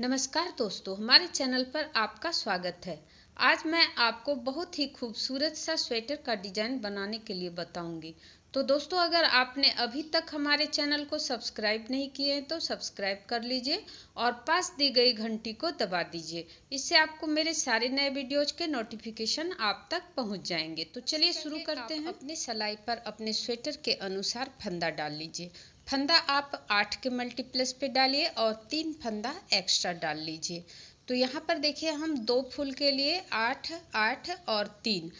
नमस्कार दोस्तों हमारे चैनल पर आपका स्वागत है आज मैं आपको बहुत ही खूबसूरत सा स्वेटर का डिजाइन बनाने के लिए बताऊंगी तो दोस्तों अगर आपने अभी तक हमारे चैनल को सब्सक्राइब नहीं किए हैं तो सब्सक्राइब कर लीजिए और पास दी गई घंटी को दबा दीजिए इससे आपको मेरे सारे नए वीडियोज के नोटिफिकेशन आप तक पहुंच जाएंगे तो चलिए शुरू करते हैं अपनी सिलाई पर अपने स्वेटर के अनुसार फंदा डाल लीजिए फंदा आप आठ के मल्टीप्लस पे डालिए और तीन फंदा एक्स्ट्रा डाल लीजिए तो यहाँ पर देखिए हम दो फूल के लिए आठ आठ और तीन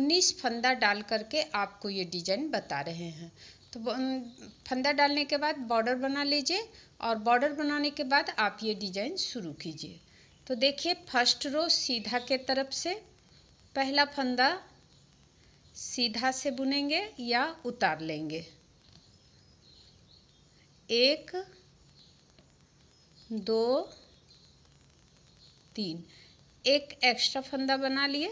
उन्नीस फंदा डाल करके आपको ये डिजाइन बता रहे हैं तो फंदा डालने के बाद बॉर्डर बना लीजिए और बॉर्डर बनाने के बाद आप ये डिजाइन शुरू कीजिए तो देखिए फर्स्ट रो सीधा के तरफ से पहला फंदा सीधा से बुनेंगे या उतार लेंगे एक दो तीन एक एक्स्ट्रा फंदा बना लिए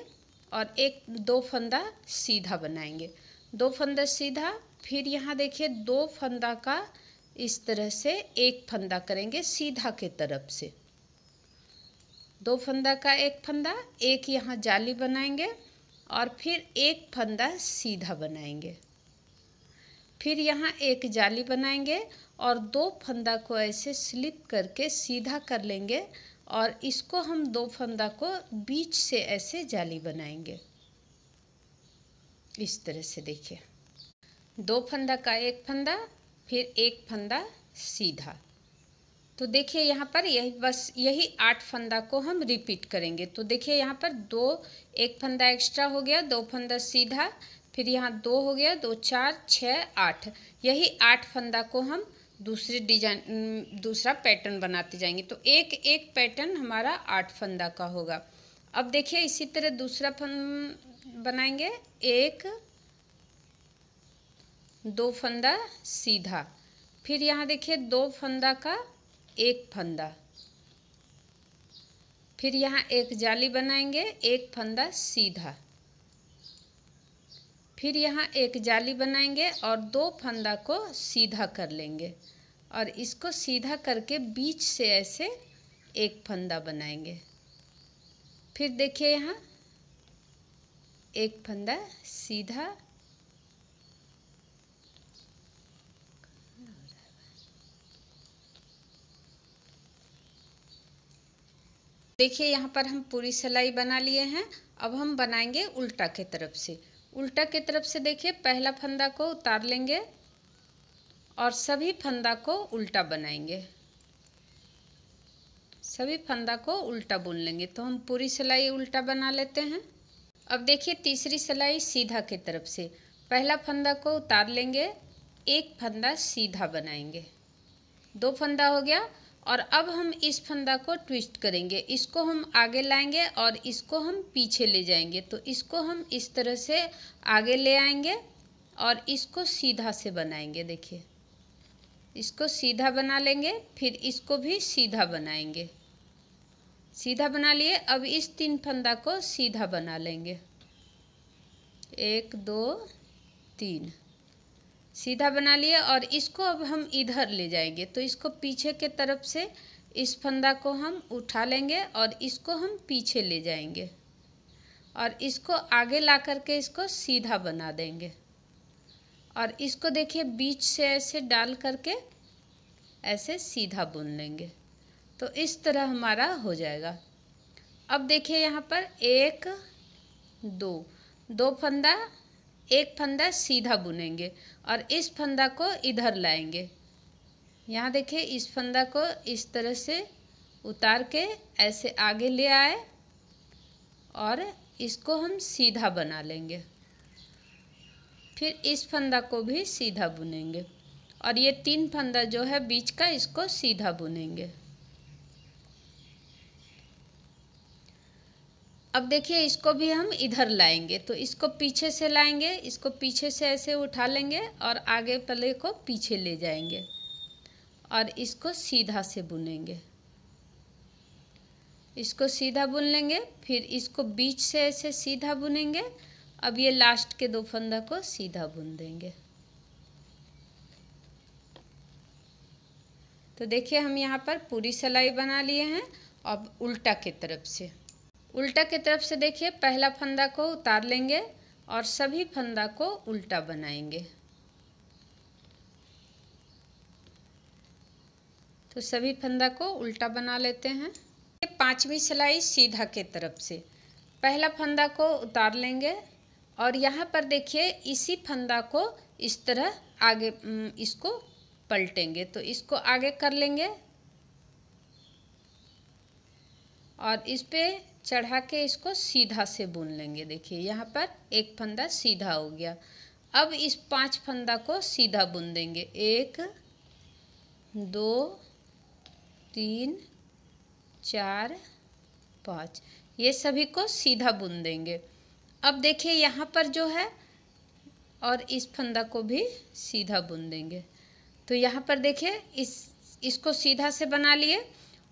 और एक दो फंदा सीधा बनाएंगे दो फंदा सीधा फिर यहाँ देखिए दो फंदा का इस तरह से एक फंदा करेंगे सीधा के तरफ से दो फंदा का एक फंदा एक यहाँ जाली बनाएंगे और फिर एक फंदा सीधा बनाएंगे फिर यहाँ एक जाली बनाएंगे और दो फंदा को ऐसे स्लिप करके सीधा कर लेंगे और इसको हम दो फंदा को बीच से ऐसे जाली बनाएंगे इस तरह से देखिए दो फंदा का एक फंदा फिर एक फंदा सीधा तो देखिए यहाँ पर यही बस यही आठ फंदा को हम रिपीट करेंगे तो देखिए यहाँ पर दो एक फंदा एक्स्ट्रा हो गया दो फंदा सीधा फिर यहाँ दो हो गया दो चार छः आठ यही आठ फंदा को हम दूसरी डिजाइन दूसरा पैटर्न बनाते जाएंगे तो एक एक पैटर्न हमारा आठ फंदा का होगा अब देखिए इसी तरह दूसरा फन बनाएंगे एक दो फंदा सीधा फिर यहाँ देखिए दो फंदा का एक फंदा फिर यहाँ एक जाली बनाएंगे एक फंदा सीधा फिर यहाँ एक जाली बनाएंगे और दो फंदा को सीधा कर लेंगे और इसको सीधा करके बीच से ऐसे एक फंदा बनाएंगे फिर देखिए यहाँ एक फंदा सीधा देखिए यहाँ पर हम पूरी सिलाई बना लिए हैं अब हम बनाएंगे उल्टा के तरफ से उल्टा के तरफ से देखिए पहला फंदा को उतार लेंगे और सभी फंदा को उल्टा बनाएंगे सभी फंदा को उल्टा बुन लेंगे तो हम पूरी सिलाई उल्टा बना लेते हैं अब देखिए तीसरी सिलाई सीधा के तरफ से पहला फंदा को उतार लेंगे एक फंदा सीधा बनाएंगे दो फंदा हो गया और अब हम इस फंदा को ट्विस्ट करेंगे इसको हम आगे लाएंगे और इसको हम पीछे ले जाएंगे तो इसको हम इस तरह से आगे ले आएंगे और इसको सीधा से बनाएंगे देखिए इसको सीधा बना लेंगे फिर इसको भी सीधा बनाएंगे सीधा बना लिए अब इस तीन फंदा को सीधा बना लेंगे एक दो तीन सीधा बना लिए और इसको अब हम इधर ले जाएंगे तो इसको पीछे के तरफ से इस फंदा को हम उठा लेंगे और इसको हम पीछे ले जाएंगे और इसको आगे ला करके इसको सीधा बना देंगे और इसको देखिए बीच से ऐसे डाल करके ऐसे सीधा बुन लेंगे तो इस तरह हमारा हो जाएगा अब देखिए यहाँ पर एक दो दो फंदा एक फंदा सीधा बुनेंगे और इस फंदा को इधर लाएंगे यहाँ देखिए इस फंदा को इस तरह से उतार के ऐसे आगे ले आए और इसको हम सीधा बना लेंगे फिर इस फंदा को भी सीधा बुनेंगे और ये तीन फंदा जो है बीच का इसको सीधा बुनेंगे अब देखिए इसको भी हम इधर लाएंगे तो इसको पीछे से लाएंगे इसको पीछे से ऐसे उठा लेंगे और आगे पले को पीछे ले जाएंगे और इसको सीधा से बुनेंगे इसको सीधा बुन लेंगे फिर इसको बीच से ऐसे सीधा बुनेंगे अब ये लास्ट के दो फंदा को सीधा बुन देंगे तो देखिए हम यहाँ पर पूरी सलाई बना लिए हैं अब उल्टा के तरफ से उल्टा की तरफ से देखिए पहला फंदा को उतार लेंगे और सभी फंदा को उल्टा बनाएंगे तो सभी फंदा को उल्टा बना लेते हैं पांचवी सिलाई सीधा के तरफ से पहला फंदा को उतार लेंगे और यहाँ पर देखिए इसी फंदा को इस तरह आगे इसको पलटेंगे तो इसको आगे कर लेंगे और इस पर चढ़ा के इसको सीधा से बुन लेंगे देखिए यहाँ पर एक फंदा सीधा हो गया अब इस पांच फंदा को सीधा बुन देंगे एक दो तीन चार पाँच ये सभी को सीधा बुन देंगे अब देखिए यहाँ पर जो है और इस फंदा को भी सीधा बुन देंगे तो यहाँ पर देखिए इस इसको सीधा से बना लिए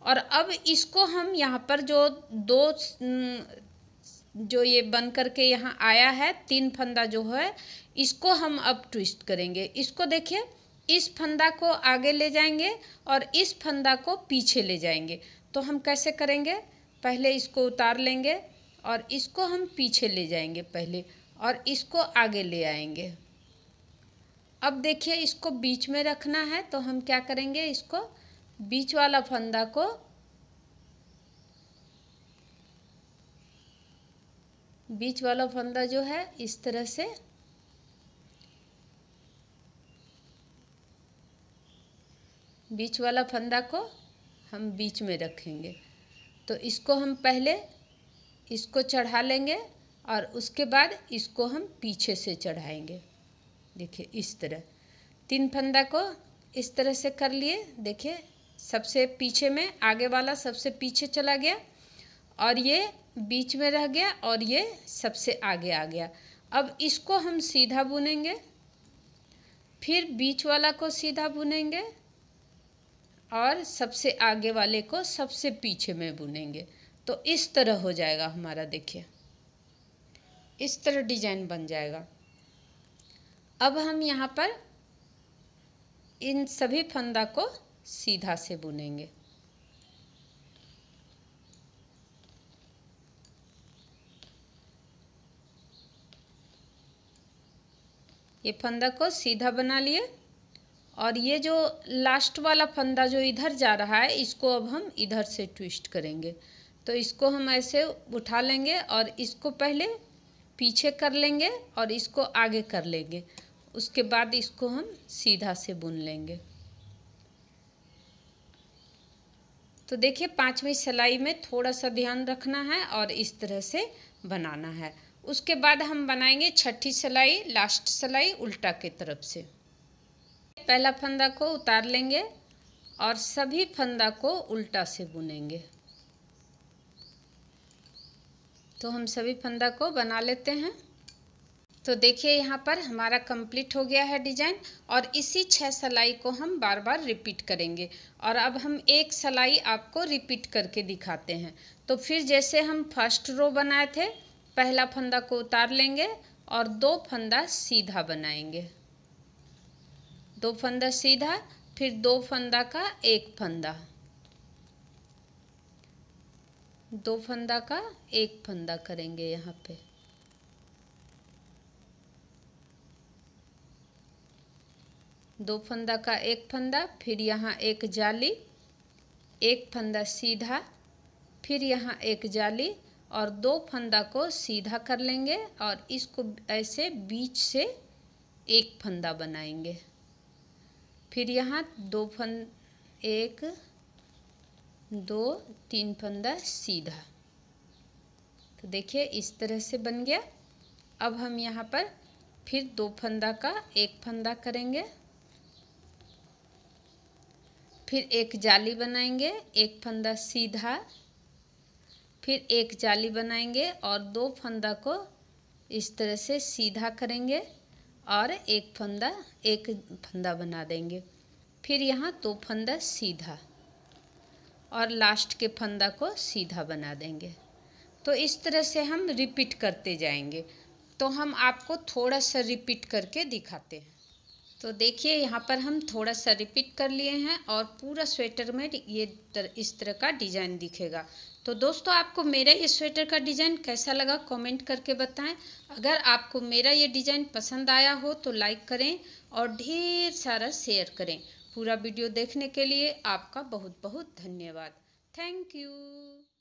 और अब इसको हम यहाँ पर जो दो जो ये बन करके यहाँ आया है तीन फंदा जो है इसको हम अब ट्विस्ट करेंगे इसको देखिए इस फंदा को आगे ले जाएंगे और इस फंदा को पीछे ले जाएंगे तो हम कैसे करेंगे पहले इसको उतार लेंगे और इसको हम पीछे ले जाएंगे पहले और इसको आगे ले आएंगे अब देखिए इसको बीच में रखना है तो हम क्या करेंगे इसको बीच वाला फंदा को बीच वाला फंदा जो है इस तरह से बीच वाला फंदा को हम बीच में रखेंगे तो इसको हम पहले इसको चढ़ा लेंगे और उसके बाद इसको हम पीछे से चढ़ाएंगे देखिए इस तरह तीन फंदा को इस तरह से कर लिए देखिए सबसे पीछे में आगे वाला सबसे पीछे चला गया और ये बीच में रह गया और ये सबसे आगे आ गया अब इसको हम सीधा बुनेंगे फिर बीच वाला को सीधा बुनेंगे और सबसे आगे वाले को सबसे पीछे में बुनेंगे तो इस तरह हो जाएगा हमारा देखिए इस तरह डिजाइन बन जाएगा अब हम यहाँ पर इन सभी फंदा को सीधा से बुनेंगे ये फंदा को सीधा बना लिए और ये जो लास्ट वाला फंदा जो इधर जा रहा है इसको अब हम इधर से ट्विस्ट करेंगे तो इसको हम ऐसे उठा लेंगे और इसको पहले पीछे कर लेंगे और इसको आगे कर लेंगे उसके बाद इसको हम सीधा से बुन लेंगे तो देखिए पाँचवीं सिलाई में थोड़ा सा ध्यान रखना है और इस तरह से बनाना है उसके बाद हम बनाएंगे छठी सिलाई लास्ट सिलाई उल्टा की तरफ से पहला फंदा को उतार लेंगे और सभी फंदा को उल्टा से बुनेंगे तो हम सभी फंदा को बना लेते हैं तो देखिए यहाँ पर हमारा कंप्लीट हो गया है डिजाइन और इसी छह सलाई को हम बार बार रिपीट करेंगे और अब हम एक सलाई आपको रिपीट करके दिखाते हैं तो फिर जैसे हम फर्स्ट रो बनाए थे पहला फंदा को उतार लेंगे और दो फंदा सीधा बनाएंगे दो फंदा सीधा फिर दो फंदा का एक फंदा दो फंदा का एक फंदा करेंगे यहाँ पे दो फंदा का एक फंदा फिर यहाँ एक जाली एक फंदा सीधा फिर यहाँ एक जाली और दो फंदा को सीधा कर लेंगे और इसको ऐसे बीच से एक फंदा बनाएंगे फिर यहाँ दो फंद एक दो तीन फंदा सीधा तो देखिए इस तरह से बन गया अब हम यहाँ पर फिर दो फंदा का एक फंदा करेंगे फिर एक जाली बनाएंगे एक फंदा सीधा फिर एक जाली बनाएंगे और दो फंदा को इस तरह से सीधा करेंगे और एक फंदा एक फंदा बना देंगे फिर यहाँ दो फंदा सीधा और लास्ट के फंदा को सीधा बना देंगे तो इस तरह से हम रिपीट करते जाएंगे तो हम आपको थोड़ा सा रिपीट करके दिखाते हैं तो देखिए यहाँ पर हम थोड़ा सा रिपीट कर लिए हैं और पूरा स्वेटर में ये तर, इस तरह का डिज़ाइन दिखेगा तो दोस्तों आपको मेरा ये स्वेटर का डिज़ाइन कैसा लगा कमेंट करके बताएं अगर आपको मेरा ये डिज़ाइन पसंद आया हो तो लाइक करें और ढेर सारा शेयर करें पूरा वीडियो देखने के लिए आपका बहुत बहुत धन्यवाद थैंक यू